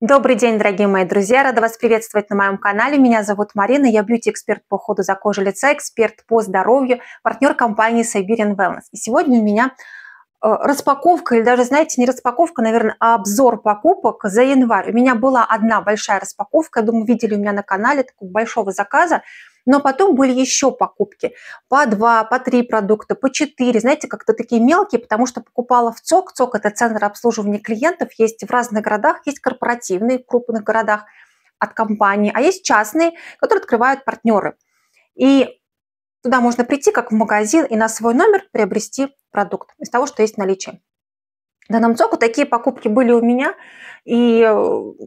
Добрый день, дорогие мои друзья! Рада вас приветствовать на моем канале. Меня зовут Марина, я бьюти-эксперт по уходу за кожей лица, эксперт по здоровью, партнер компании Siberian Wellness. И сегодня у меня э, распаковка, или даже, знаете, не распаковка, наверное, а обзор покупок за январь. У меня была одна большая распаковка, я думаю, видели у меня на канале, такого большого заказа. Но потом были еще покупки по два, по три продукта, по четыре, знаете, как-то такие мелкие, потому что покупала в ЦОК. ЦОК – это центр обслуживания клиентов, есть в разных городах, есть корпоративные в крупных городах от компании, а есть частные, которые открывают партнеры. И туда можно прийти как в магазин и на свой номер приобрести продукт из того, что есть в наличии данном ЦОКу. Такие покупки были у меня. И э,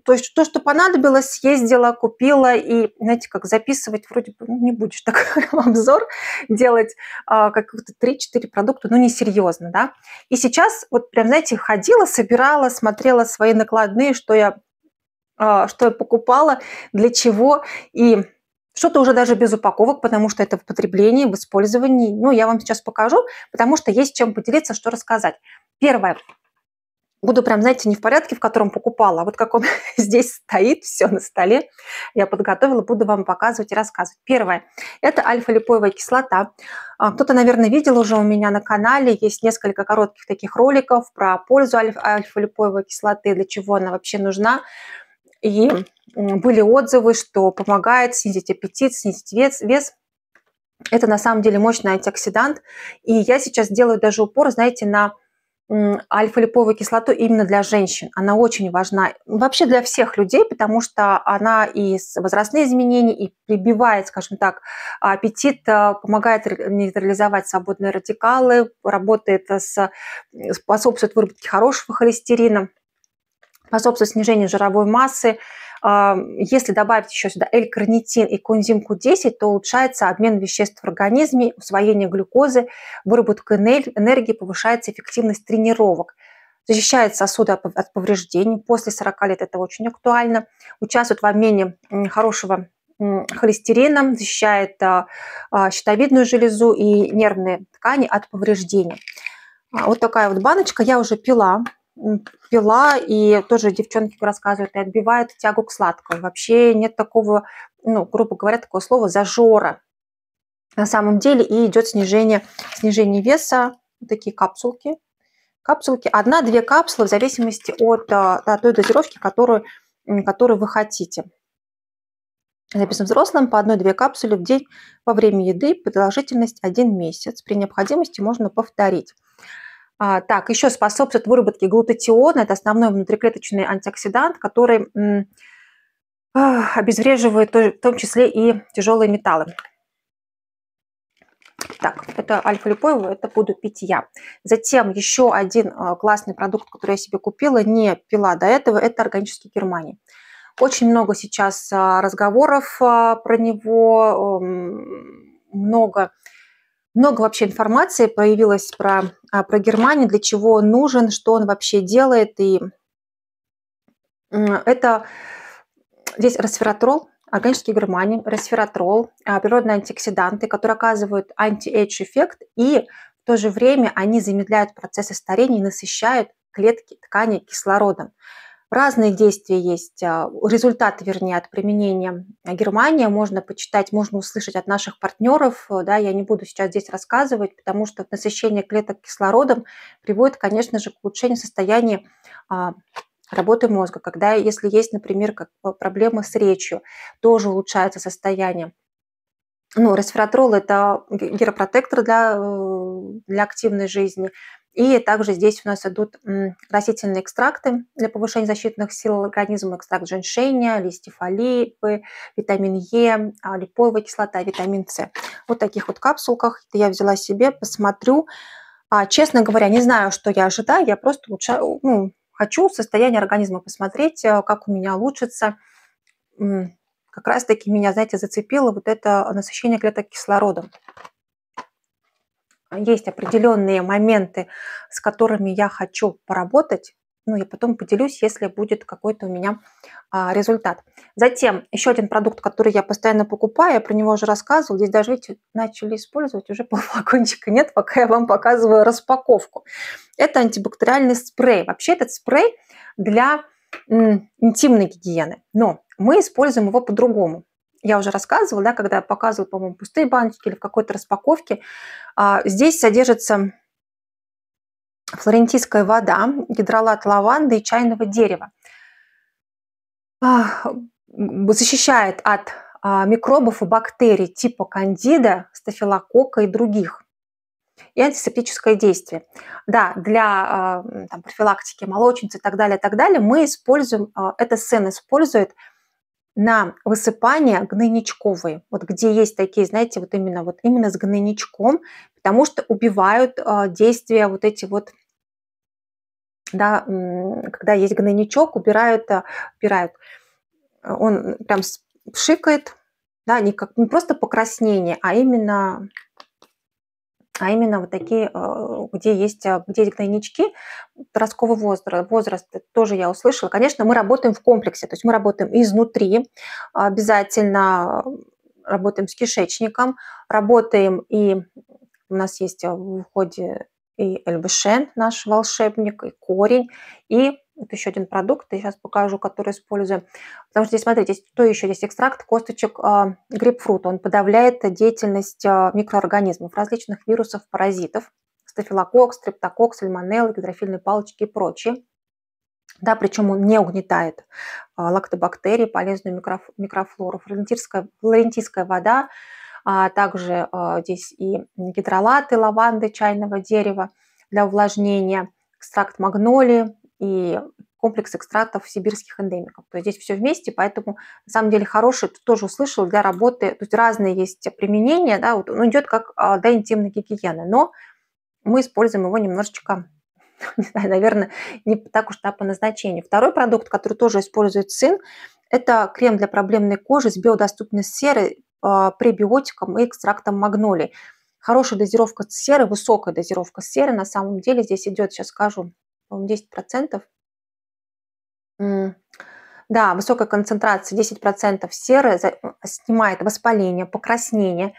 то, есть, то, что понадобилось, съездила, купила. И, знаете, как записывать вроде бы ну, не будешь так обзор делать, а, как 3-4 продукта, ну, несерьезно, да. И сейчас вот прям, знаете, ходила, собирала, смотрела свои накладные, что я, а, что я покупала, для чего. И что-то уже даже без упаковок, потому что это в потреблении, в использовании. Ну, я вам сейчас покажу, потому что есть чем поделиться, что рассказать. Первое буду прям, знаете, не в порядке, в котором покупала, а вот как он здесь стоит, все на столе, я подготовила, буду вам показывать и рассказывать. Первое – это альфа-липоевая кислота. А, кто-то, наверное, видел уже у меня на канале, есть несколько коротких таких роликов про пользу альфа-липоевой кислоты, для чего она вообще нужна. И были отзывы, что помогает снизить аппетит, снизить вес, вес – это на самом деле мощный антиоксидант. И я сейчас делаю даже упор, знаете, на альфа-липовую кислоту именно для женщин. Она очень важна вообще для всех людей, потому что она и возрастные изменения, и прибивает, скажем так, аппетит, э, помогает нейтрализовать свободные радикалы, работает с, способствует выработке хорошего холестерина, способствует снижению жировой массы, а, если добавить еще сюда L-карнитин и кунзимку 10, то улучшается обмен веществ в организме, усвоение глюкозы, выработка энергии, повышается эффективность тренировок защищает сосуды от повреждений. После 40 лет это очень актуально. Участвует в обмене хорошего холестерина, защищает а, а, щитовидную железу и нервные ткани от повреждений. Вот такая вот баночка я уже пила пила, и тоже девчонки рассказывают, и отбивают тягу к сладкому. Вообще нет такого, ну, грубо говоря, такого слова зажора на самом деле, и идет снижение, снижение веса, такие капсулки. Капсулки, одна-две капсулы в зависимости от, э, от той дозировки, которую, которую вы хотите. Написано взрослым по одной две капсулы в день во время еды, продолжительность один месяц. При необходимости можно повторить. А, так, еще способствует выработке глутатиона, это основной внутриклеточный антиоксидант, который обезвреживает в том числе и тяжелые металлы. Так, это альфа-липоеву, это буду пить я. Затем еще один а, классный продукт, который я себе купила, не пила до этого, это органический германий. Очень много сейчас а, разговоров про него, много много вообще информации появилось про, а, про Германию, для чего он нужен, что он вообще делает. И это здесь ресвератрол, органический гармоний, ресвератрол, а, природные антиоксиданты, которые оказывают анти эффект и в то же время они замедляют процессы старения и насыщают клетки ткани кислородом. Разные действия есть, а, результаты, вернее, от применения а, Германии можно почитать, можно услышать от наших партнеров. Э, да, я не буду сейчас здесь рассказывать, потому что насыщение клеток кислородом приводит, конечно же, к улучшению состояния а, работы мозга. Когда, если есть, например, как проблемы с речью, тоже улучшается состояние. Ну, ресвератрол – это геропротектор для, э, для активной жизни. И также здесь у нас идут растительные экстракты для повышения защитных сил организма, экстракт женьшеня, листьев олипы, витамин Е, а, липоевая кислота, витамин С. Вот таких вот капсулках это я взяла себе, посмотрю. А, честно говоря, не знаю, что я ожидаю, я просто лучше, ну, хочу состояние организма посмотреть, э, как у меня улучшится. Как раз-таки меня, знаете, зацепило вот это насыщение клеток кислородом. А есть определенные моменты, с которыми я хочу поработать, ну, я потом поделюсь, если будет какой-то у меня а, результат. Затем еще один продукт, который я постоянно покупаю, я про него уже рассказывала. Здесь даже, видите, начали использовать, уже полфлакончика нет, пока я вам показываю распаковку. Это антибактериальный спрей. Вообще этот спрей для м, интимной гигиены, но мы используем его по-другому я уже рассказывала, да, когда показывал, по-моему, пустые баночки или в какой-то распаковке, а, здесь содержится флорентийская вода, гидролат лаванды и чайного дерева. Защищает от а, микробов и бактерий типа кандида, стафилококка и других. И антисептическое действие. Да, для а, там, профилактики молочницы и так далее, и так далее мы используем, это СЭН использует – на высыпания гнойничковые, вот где есть такие, знаете, вот именно вот именно с гнойничком, потому что убивают э, действия вот эти вот да, когда есть гнойничок, убирают, а, убирают. Он прям пшикает, да, не, как, не просто покраснение, а именно а именно вот такие, а, где есть, а, где есть гнойнички подросткового возраста. Возраст тоже я услышала. Конечно, мы работаем в комплексе, то есть мы работаем изнутри, обязательно работаем с кишечником, работаем и у нас есть а, в ходе и Эльбешен, наш волшебник, и корень, и вот еще один продукт, я сейчас покажу, который использую. Потому что здесь, смотрите, здесь, что еще? Здесь экстракт косточек э, а, грейпфрута. Он подавляет деятельность э, микроорганизмов, различных вирусов, паразитов, стафилококк, стрептококк, сальмонелл, гидрофильные палочки и прочие. Да, причем он не угнетает э, лактобактерии, полезную микроф, микрофлору. Флорентийская, флорентийская вода, а также э, здесь и гидролаты лаванды, чайного дерева для увлажнения, экстракт магнолии, и комплекс экстрактов сибирских эндемиков. То есть здесь все вместе, поэтому на самом деле хороший, ты тоже услышал, для работы, то есть разные есть применения, да, вот он ну, идет как а, для интимной гигиены, но мы используем его немножечко не знаю, наверное, не так уж да, по назначению. Второй продукт, который тоже использует сын, это крем для проблемной кожи с биодоступной серой, а, пребиотиком и экстрактом магнолии. Хорошая дозировка серы, высокая дозировка серы, на самом деле здесь идет, сейчас скажу, 10%. Да, высокая концентрация 10% серы э, снимает воспаление, покраснение,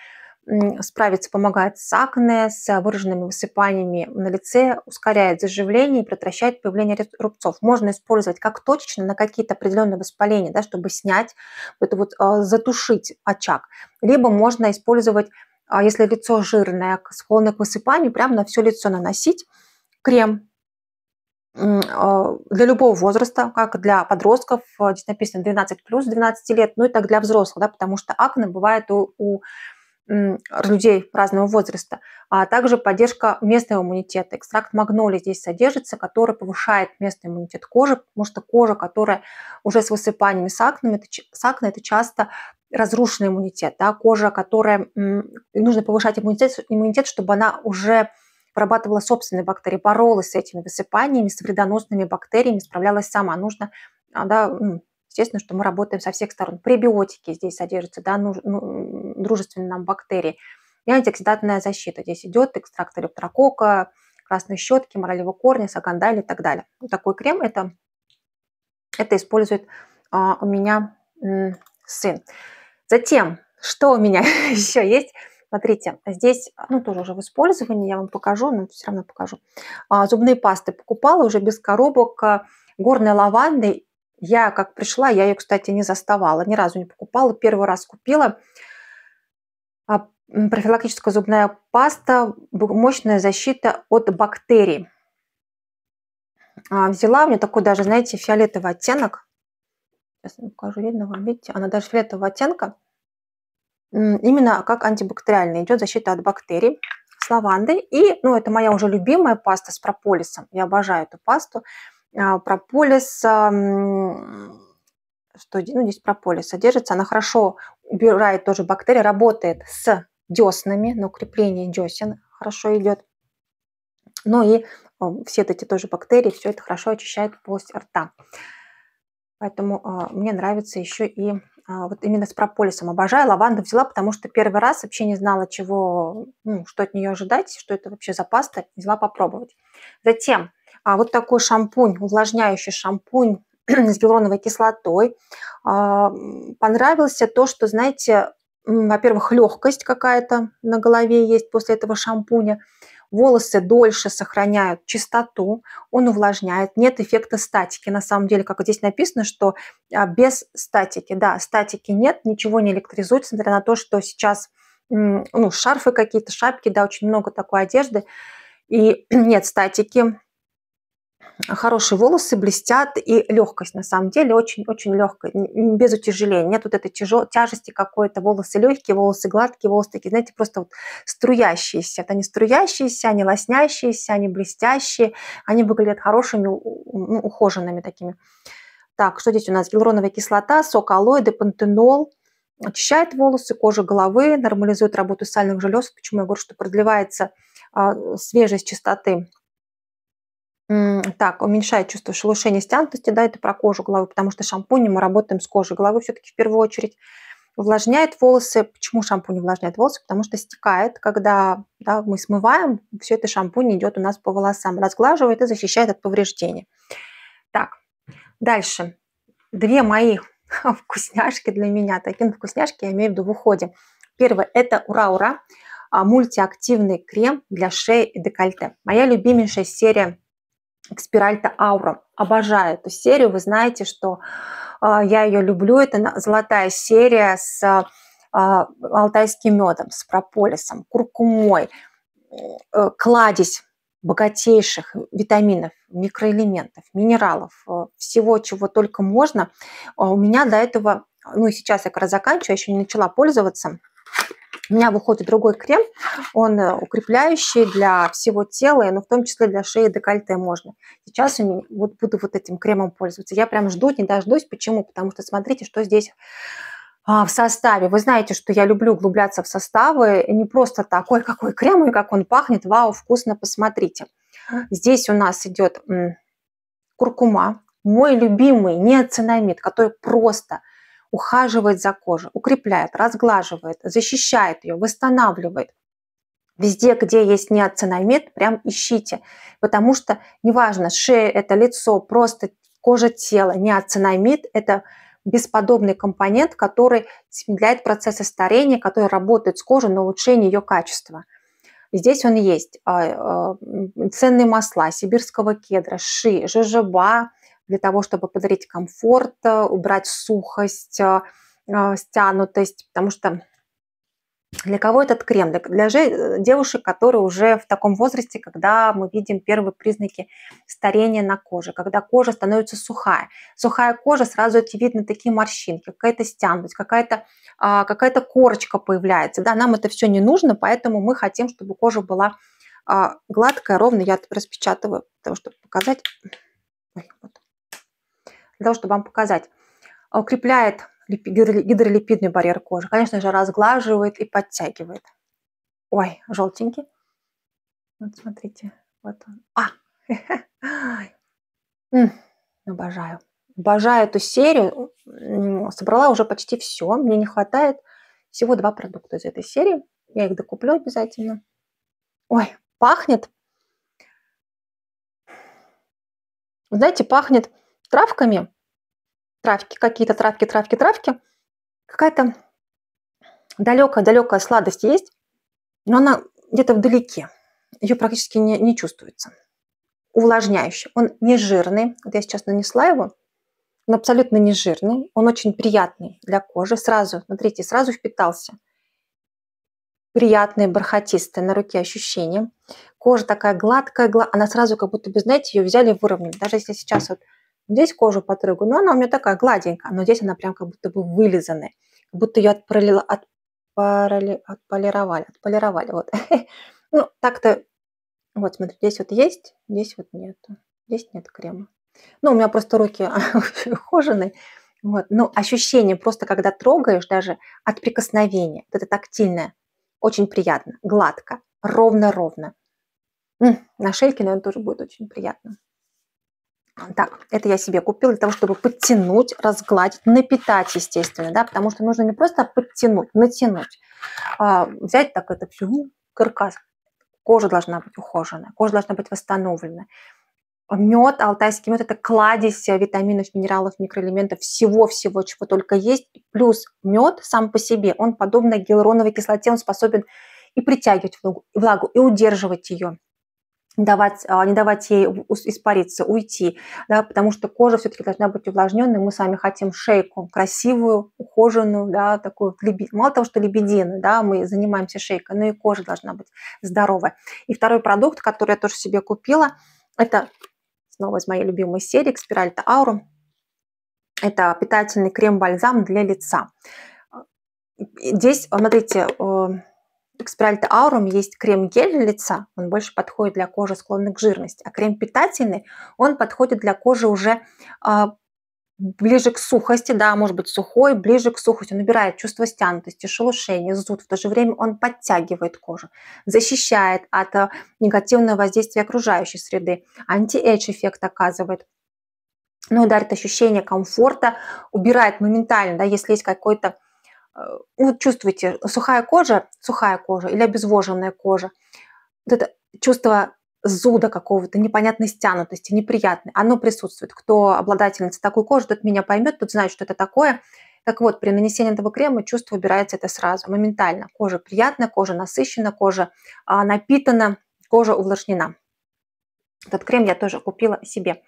справиться помогает с акне, с выраженными высыпаниями на лице, ускоряет заживление и предотвращает появление рубцов. Можно использовать как точечно на какие-то определенные воспаления, да, чтобы снять, это вот э, затушить очаг. Либо можно использовать, э, если лицо жирное, склонно к высыпанию, прямо на все лицо наносить крем а, для любого возраста, как для подростков, э, здесь написано 12 плюс 12 лет, ну и так для взрослых, да, потому что акне бывает у, у людей разного возраста, а также поддержка местного иммунитета. Экстракт магнолии здесь содержится, который повышает местный иммунитет кожи, потому что кожа, которая уже с высыпаниями с акнами, это, с акне, это часто разрушенный иммунитет, да, кожа, которая... Нужно повышать иммунитет, иммунитет, чтобы она уже вырабатывала собственные бактерии, боролась с этими высыпаниями, с вредоносными бактериями, справлялась сама. Нужно, а, да, ну, естественно, что мы работаем со всех сторон. Пребиотики здесь содержатся, да, ну, ну, дружественные нам бактерии. И антиоксидантная защита. Здесь идет экстракт электроkoка, красные щетки, моралевого корня, сагандали и так далее. Вот такой крем это, это использует а, у меня м, сын. Затем, что у меня еще есть – Смотрите, здесь, а, ну, тоже уже в использовании, я вам покажу, но все равно покажу. А, зубные пасты покупала уже без коробок а, горной лаванды. Я как пришла, я ее, кстати, не заставала, ни разу не покупала. Первый раз купила. профилактическая зубная паста, мощная защита от бактерий. взяла, у меня такой даже, знаете, фиолетовый оттенок. Сейчас покажу, видно вам, видите, она даже фиолетового оттенка именно как антибактериальная. Идет защита от бактерий с лавандой. И, ну, это моя уже любимая паста с прополисом. Я обожаю эту пасту. А, прополис, что, ну, здесь прополис содержится. Она хорошо убирает тоже бактерии, работает с деснами, на укрепление десен хорошо идет. Ну и а, все эти тоже бактерии, все это хорошо очищает полость рта. Поэтому а, мне нравится еще и а, вот именно с прополисом. Обожаю, лаванду взяла, потому что первый раз вообще не знала, чего, ну, что от нее ожидать, что это вообще за паста, взяла попробовать. Затем а, вот такой шампунь, увлажняющий шампунь с гиалуроновой кислотой. А, понравился то, что, знаете, во-первых, легкость какая-то на голове есть после этого шампуня волосы дольше сохраняют чистоту, он увлажняет, нет эффекта статики. На самом деле, как здесь написано, что а, без статики, да, статики нет, ничего не электризуется, несмотря на то, что сейчас ну, шарфы какие-то, шапки, да, очень много такой одежды. И нет статики, хорошие волосы блестят и легкость на самом деле очень очень легкая без утяжеления нет вот этой тяжел тяжести какой-то волосы легкие волосы гладкие волосы такие знаете просто вот струящиеся это они струящиеся они лоснящиеся они блестящие они выглядят хорошими ну, ухоженными такими так что здесь у нас гиалуроновая кислота сок алоиды пантенол очищает волосы кожу головы нормализует работу сальных желез почему я говорю что продлевается а, свежесть чистоты так, уменьшает чувство шелушения, стянутости, да, это про кожу головы, потому что шампунем мы работаем с кожей головы все-таки в первую очередь. Увлажняет волосы. Почему шампунь увлажняет волосы? Потому что стекает, когда да, мы смываем, все это шампунь идет у нас по волосам, разглаживает и защищает от повреждений. Так, дальше. Две мои вкусняшки для меня, такие вкусняшки я имею в виду в уходе. Первое – это «Ура-ура» а, мультиактивный крем для шеи и декольте. Моя любимейшая серия Экспиральта Аура. Обожаю эту серию. Вы знаете, что а, я ее люблю. Это золотая серия с а, алтайским медом, с прополисом, куркумой, э, кладезь богатейших витаминов, микроэлементов, минералов, э, всего, чего только можно. А у меня до этого, ну и сейчас я как раз заканчиваю, еще не начала пользоваться у меня выходит другой крем, он э, укрепляющий для всего тела, но в том числе для шеи и декольте можно. Сейчас я вот буду вот этим кремом пользоваться. Я прям жду, не дождусь. Почему? Потому что смотрите, что здесь а, в составе. Вы знаете, что я люблю углубляться в составы. Не просто такой, какой крем и как он пахнет. Вау, вкусно, посмотрите. Здесь у нас идет куркума. Мой любимый неоцинамид, который просто – ухаживает за кожей, укрепляет, разглаживает, защищает ее, восстанавливает. Везде, где есть неоциномет, прям ищите, потому что неважно, шея это лицо, просто кожа тела, неоциномид – это бесподобный компонент, который замедляет процессы старения, который работает с кожей на улучшение ее качества. Здесь он есть. А, а, ценные масла сибирского кедра, ши, жожоба, для того, чтобы подарить комфорт, э, убрать сухость, э, э, стянутость, потому что для кого этот крем? Для, девушек, которые уже в таком возрасте, когда мы видим первые признаки старения на коже, когда кожа становится сухая. Сухая кожа, сразу эти видно такие морщинки, какая-то стянутость, какая-то а, какая корочка появляется. Да, нам это все не нужно, поэтому мы хотим, чтобы кожа была а, гладкая, ровная. Я распечатываю, потому что показать. Ой, вот для того, чтобы вам показать. А, укрепляет гидролипидный барьер кожи. Конечно же, разглаживает и подтягивает. Ой, желтенький. Вот смотрите, вот он. А! Обожаю. Обожаю эту серию. Собрала уже почти все. Мне не хватает всего два продукта из этой серии. Я их докуплю обязательно. Ой, пахнет. Знаете, пахнет травками, травки, какие-то травки, травки, травки, какая-то далекая-далекая сладость есть, но она где-то вдалеке, ее практически не, не чувствуется. Увлажняющий, он не жирный, вот я сейчас нанесла его, он абсолютно не жирный, он очень приятный для кожи, сразу, смотрите, сразу впитался. Приятные, бархатистые на руке ощущения. Кожа такая гладкая, она сразу как будто бы, знаете, ее взяли и выровняли. Даже если сейчас вот Здесь кожу потрогаю, но она у меня такая гладенькая, но здесь она прям как будто бы вылизанная, как будто ее отполила, отпарали, отполировали, отполировали, вот. Ну, так-то, вот, смотри, здесь вот есть, здесь вот нет, здесь нет крема. Ну, у меня просто руки ухоженные, вот. ну ощущение просто, когда трогаешь даже от прикосновения, вот это тактильное, очень приятно, гладко, ровно-ровно. На шейке, наверное, тоже будет очень приятно. Так, это я себе купила для того, чтобы подтянуть, разгладить, напитать, естественно, да, потому что нужно не просто подтянуть, натянуть, а взять так это всю ну, каркас. Кожа должна быть ухоженная, кожа должна быть восстановлена. Мед, алтайский мед – это кладезь витаминов, минералов, микроэлементов, всего-всего, чего только есть. Плюс мед сам по себе, он подобно гиалуроновой кислоте, он способен и притягивать влагу, и удерживать ее давать, а, не давать ей испариться, уйти, да, потому что кожа все-таки должна быть увлажненной. Мы сами хотим шейку красивую, ухоженную, да, такую, мало того, что лебедину, да, мы занимаемся шейкой, но и кожа должна быть здоровой. И второй продукт, который я тоже себе купила, это снова из моей любимой серии «Экспиральта Аурум». Это питательный крем-бальзам для лица. Э, здесь, э, смотрите, э, Экспиральта Аурум есть крем-гель для лица, он больше подходит для кожи, склонной к жирности, а крем питательный, он подходит для кожи уже э, ближе к сухости, да, может быть сухой, ближе к сухости, он убирает чувство стянутости, шелушения, зуд, в то же время он подтягивает кожу, защищает от э, негативного воздействия окружающей среды, анти-эдж эффект оказывает, но ну, дарит ощущение комфорта, убирает моментально, да, если есть какой-то Э, вот чувствуете, сухая кожа, сухая кожа или обезвоженная кожа, вот это чувство зуда какого-то, непонятной стянутости, неприятной, оно присутствует. Кто обладательница такой кожи, тот меня поймет, тот знает, что это такое. Так вот, при нанесении этого крема чувство убирается это сразу, моментально. Кожа приятная, кожа насыщена, кожа а, напитана, кожа увлажнена. Этот крем я тоже купила себе.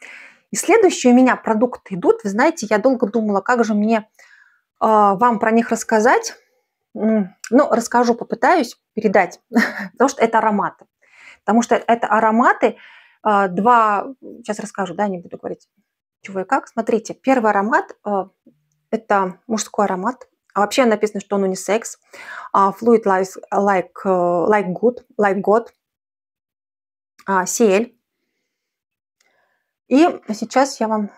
И следующие у меня продукты идут. Вы знаете, я долго думала, как же мне а, вам про них рассказать. Ну, расскажу, попытаюсь передать, потому что это ароматы. Потому что это ароматы, а, два, сейчас расскажу, да, не буду говорить, чего и как. Смотрите, первый аромат а, – это мужской аромат. вообще написано, что он унисекс. Fluid like, like, э, like good, like god. CL. И сейчас я вам,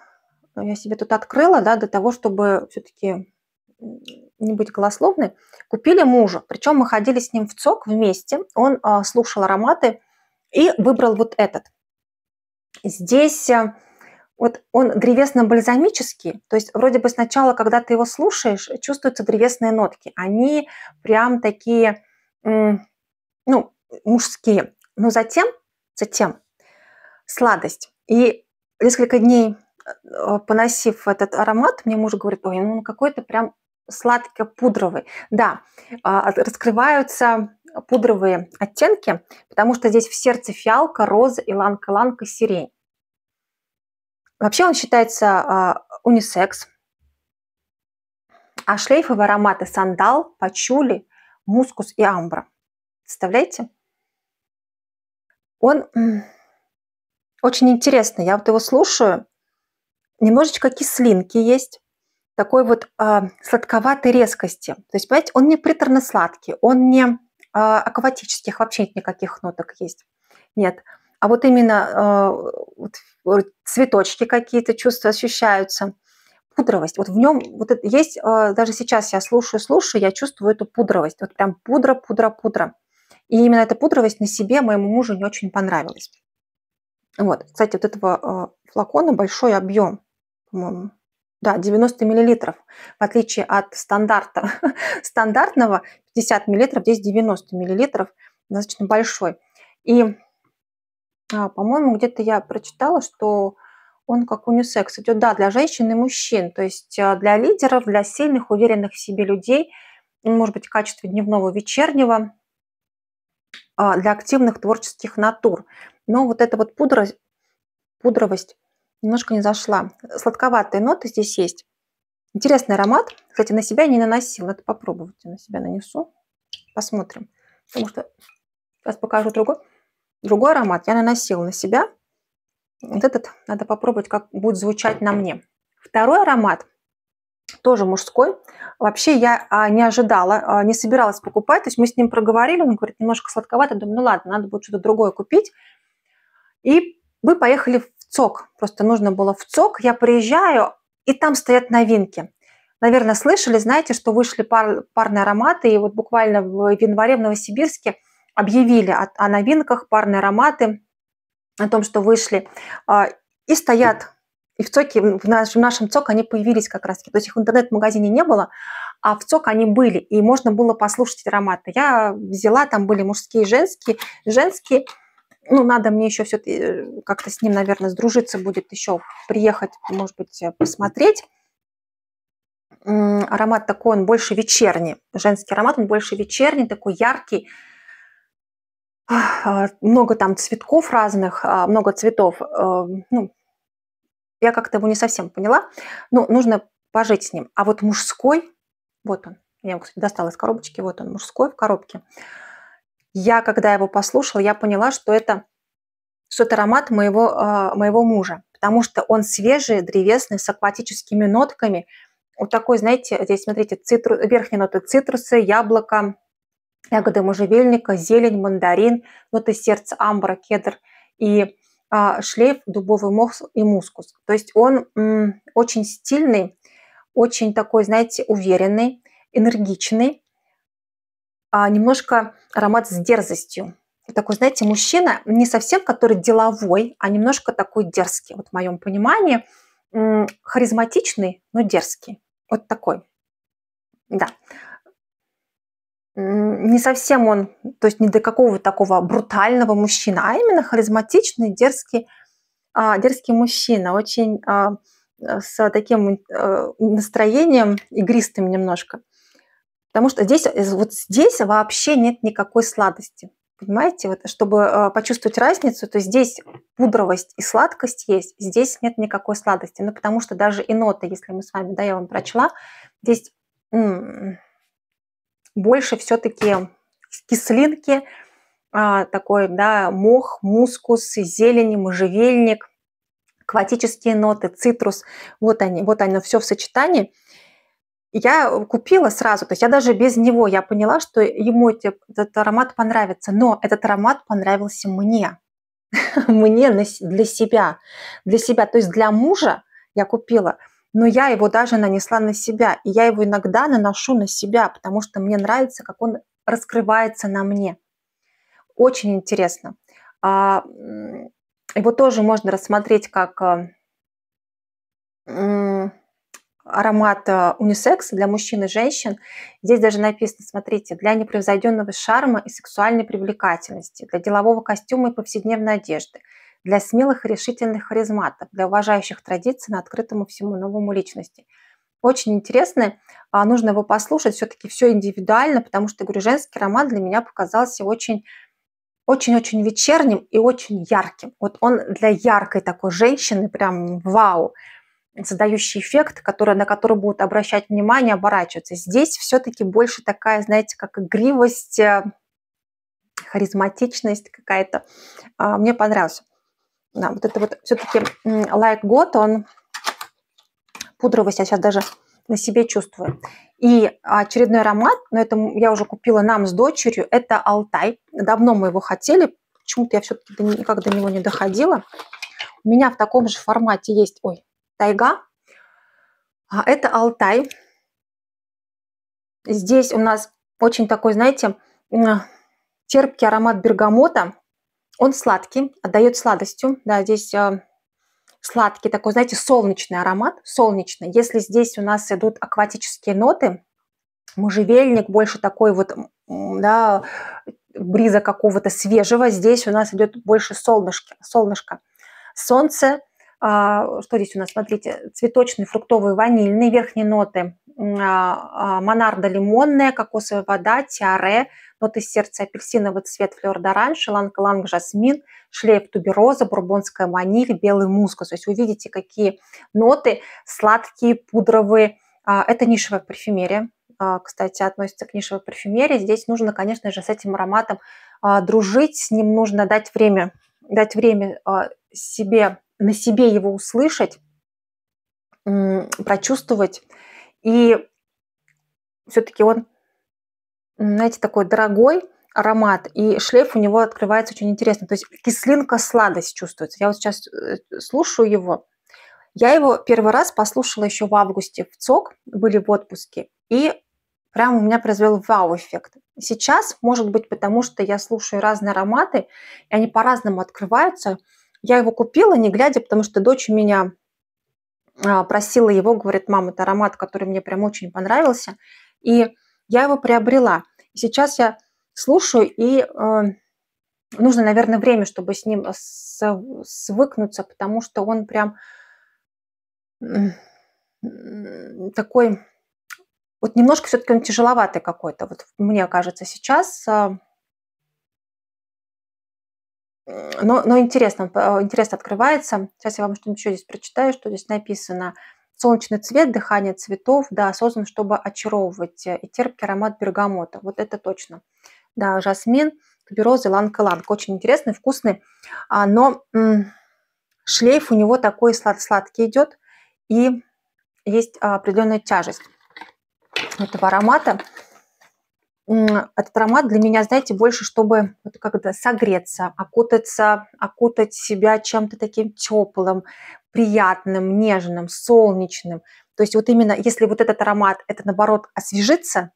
я себе тут открыла, да, для того, чтобы все-таки не быть голословной, купили мужа. Причем мы ходили с ним в ЦОК вместе, он а, слушал ароматы и выбрал вот этот. Здесь а, вот он древесно-бальзамический, то есть вроде бы сначала, когда ты его слушаешь, чувствуются древесные нотки. Они прям такие, ну, мужские. Но затем, затем сладость. И несколько дней э, поносив этот аромат, мне муж говорит, ой, ну, ну какой-то прям сладко-пудровый. Да, а, раскрываются пудровые оттенки, потому что здесь в сердце фиалка, роза, иланка, ланка, сирень. Вообще он считается а, унисекс. А шлейфовые ароматы сандал, пачули, мускус и амбра. Представляете? Он очень интересный. Я вот его слушаю. Немножечко кислинки есть такой вот э, сладковатой резкости. То есть, понимаете, он не приторно-сладкий, он не э, акватических, вообще никаких ноток есть. Нет. А вот именно э, вот, цветочки какие-то чувства ощущаются, пудровость. Вот в нем вот это есть, э, даже сейчас я слушаю, слушаю, я чувствую эту пудровость. Вот прям пудра, пудра, пудра. И именно эта пудровость на себе моему мужу не очень понравилась. Вот, кстати, вот этого э, флакона большой объем, по-моему, да, 90 миллилитров, в отличие от стандарта, стандартного 50 миллилитров, здесь 90 миллилитров, достаточно большой. И, а, по-моему, где-то я прочитала, что он как унисекс идет, да, для женщин и мужчин, то есть а, для лидеров, для сильных, уверенных в себе людей, ну, может быть, в качестве дневного, вечернего, а, для активных творческих натур. Но вот эта вот пудра пудровость немножко не зашла. Сладковатые ноты здесь есть. Интересный аромат. Кстати, на себя не наносила. Это попробовать я на себя нанесу. Посмотрим. Потому что сейчас покажу другой, другой аромат. Я наносила на себя. Вот этот надо попробовать, как будет звучать на мне. Второй аромат тоже мужской. Вообще я а, не ожидала, а, не собиралась покупать. То есть мы с ним проговорили, он говорит, немножко сладковато. Думаю, ну ладно, надо будет что-то другое купить. И мы поехали в ЦОК. Просто нужно было в ЦОК. Я приезжаю, и там стоят новинки. Наверное, слышали, знаете, что вышли пар, парные ароматы, и вот буквально в январе в Новосибирске объявили о, о новинках, парные ароматы, о том, что вышли. А, и стоят и в ЦОКе, в, наш, в нашем ЦОК они появились как раз. То есть их в интернет-магазине не было, а в ЦОК они были, и можно было послушать ароматы. Я взяла, там были мужские, женские, женские ну, надо мне еще все э, как-то с ним, наверное, сдружиться будет еще, приехать, может быть, э, посмотреть. Аромат такой, он больше вечерний. Женский аромат, он больше вечерний, такой яркий. А, много там цветков разных, а, много цветов. Э, ну, я как-то его не совсем поняла, но нужно пожить с ним. А вот мужской, вот он, я его, кстати, достала из коробочки, вот он, мужской в коробке я, когда его послушала, я поняла, что это, что это аромат моего, э, моего мужа, потому что он свежий, древесный, с акватическими нотками. Вот такой, знаете, здесь, смотрите, цитру, верхние ноты цитрусы, яблоко, ягоды можжевельника, зелень, мандарин, ноты сердца, амбра, кедр и э, шлейф, дубовый мох и мускус. То есть он м, очень стильный, очень такой, знаете, уверенный, энергичный, а, немножко аромат с дерзостью. Такой, знаете, мужчина не совсем, который деловой, а немножко такой дерзкий, вот в моем понимании. Харизматичный, но дерзкий. Вот такой. Да. Не совсем он, то есть не до какого такого брутального мужчина, а именно харизматичный, дерзкий, а, дерзкий мужчина. Очень а, с таким э, настроением игристым немножко – Потому что здесь, э, вот здесь вообще нет никакой сладости. Понимаете, вот, чтобы э, почувствовать разницу, то здесь пудровость и сладкость есть, здесь нет никакой сладости. Ну, потому что даже и ноты, если мы с вами, да, я вам прочла, здесь м-м, больше все-таки кислинки, а, такой, да, мох, мускус, зелень, можжевельник, акватические ноты, цитрус. Вот они, вот оно все в сочетании – я э, купила сразу, то есть я даже без него, я поняла, что ему этот аромат понравится, но этот аромат понравился мне, мне для себя, для себя, то есть для мужа я купила, но я его даже нанесла на себя, и я его иногда наношу на себя, потому что мне нравится, как он раскрывается на мне. Очень интересно. А, его тоже можно рассмотреть как э, аромат э, унисекс для мужчин и женщин. Здесь даже написано, смотрите, для непревзойденного шарма и сексуальной привлекательности, для делового костюма и повседневной одежды, для смелых и решительных харизматов, для уважающих традиции на открытому всему новому личности. Очень интересно, а, нужно его послушать, все-таки все индивидуально, потому что, говорю, женский аромат для меня показался очень очень-очень вечерним и очень ярким. Вот он для яркой такой женщины прям вау создающий эффект, который, на который будут обращать внимание, оборачиваться. Здесь все-таки больше такая, знаете, как игривость, э, харизматичность какая-то. А, мне понравился. Да, вот это вот все-таки лайк like год, он пудровость, я сейчас даже на себе чувствую. И очередной аромат, но это я уже купила нам с дочерью, это Алтай. Давно мы его хотели, почему-то я все-таки никак до него не доходила. У меня в таком же формате есть, ой, тайга. А это Алтай. Здесь у нас очень такой, знаете, терпкий аромат бергамота. Он сладкий, отдает сладостью. Да, здесь э, сладкий такой, знаете, солнечный аромат, солнечный. Если здесь у нас идут акватические ноты, можжевельник, больше такой вот, да, бриза какого-то свежего, здесь у нас идет больше солнышки, солнышко. Солнце – а, что здесь у нас? Смотрите, цветочные, фруктовые, ванильные, верхние ноты. Монарда а, а, лимонная, кокосовая вода, тиаре, ноты сердца апельсиновый цвет, флер д'оранж, ланг-ланг жасмин, шлейф тубероза, бурбонская ваниль, белый мускус. То есть вы видите, какие ноты сладкие, пудровые. Это нишевая парфюмерия, кстати, относится к нишевой парфюмерии. Здесь нужно, конечно же, с этим ароматом дружить, с ним нужно дать время, дать время себе на себе его услышать, прочувствовать. И все-таки он, знаете, такой дорогой аромат, и шлейф у него открывается очень интересно. То есть кислинка, сладость чувствуется. Я вот сейчас э, слушаю его. Я его первый раз послушала еще в августе в ЦОК, были в отпуске, и прямо у меня произвел вау-эффект. Сейчас, может быть, потому что я слушаю разные ароматы, и они по-разному открываются – я его купила, не глядя, потому что дочь у меня а, просила его, говорит, мам, это аромат, который мне прям очень понравился. И я его приобрела. сейчас я слушаю, и э, нужно, наверное, время, чтобы с ним свыкнуться, потому что он прям такой, вот немножко все-таки он тяжеловатый какой-то, вот мне кажется сейчас, а, Э, но, но интересно, э, интересно открывается. Сейчас я вам что-нибудь еще здесь прочитаю, что здесь написано. Солнечный цвет, дыхание цветов, да, создан, чтобы очаровывать. Э, и терпкий аромат бергамота, вот это точно. Да, жасмин, туберозы, ланг-ланг. Очень интересный, вкусный. А, но шлейф у него такой сладкий идет, и есть а, определенная тяжесть этого аромата этот аромат для меня, знаете, больше, чтобы вот как-то согреться, окутаться, окутать себя чем-то таким теплым, приятным, нежным, солнечным. То есть вот именно, если вот этот аромат, это наоборот освежится,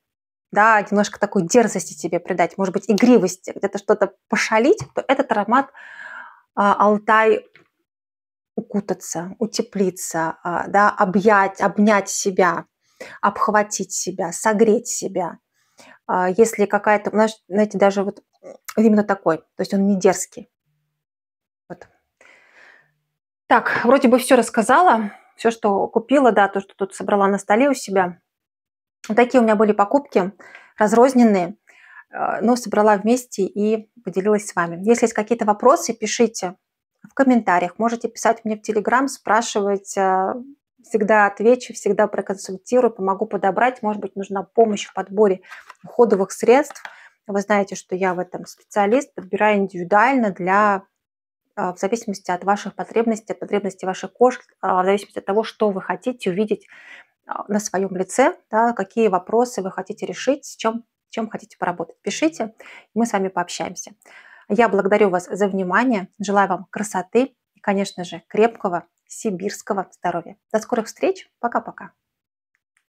да, немножко такой дерзости тебе придать, может быть, игривости, где-то что-то пошалить, то этот аромат а, Алтай укутаться, утеплиться, а, да, объять, обнять себя, обхватить себя, согреть себя – а, если какая-то, знаете, даже вот именно такой, то есть он не дерзкий. Вот. Так, вроде бы все рассказала, все, что купила, да, то, что тут собрала на столе у себя. Вот такие у меня были покупки, разрозненные, а, но собрала вместе и поделилась с вами. Если есть какие-то вопросы, пишите в комментариях, можете писать мне в Телеграм, спрашивать, а, Всегда отвечу, всегда проконсультирую, помогу подобрать. Может быть, нужна помощь в подборе уходовых средств. Вы знаете, что я в этом специалист, подбираю индивидуально для а, в зависимости от ваших потребностей, от потребностей вашей кошки, а, в зависимости от того, что вы хотите увидеть а, на своем лице, да, какие вопросы вы хотите решить, с чем, чем хотите поработать. Пишите, мы с вами пообщаемся. Я благодарю вас за внимание, желаю вам красоты и, конечно же, крепкого сибирского здоровья. До скорых встреч. Пока-пока.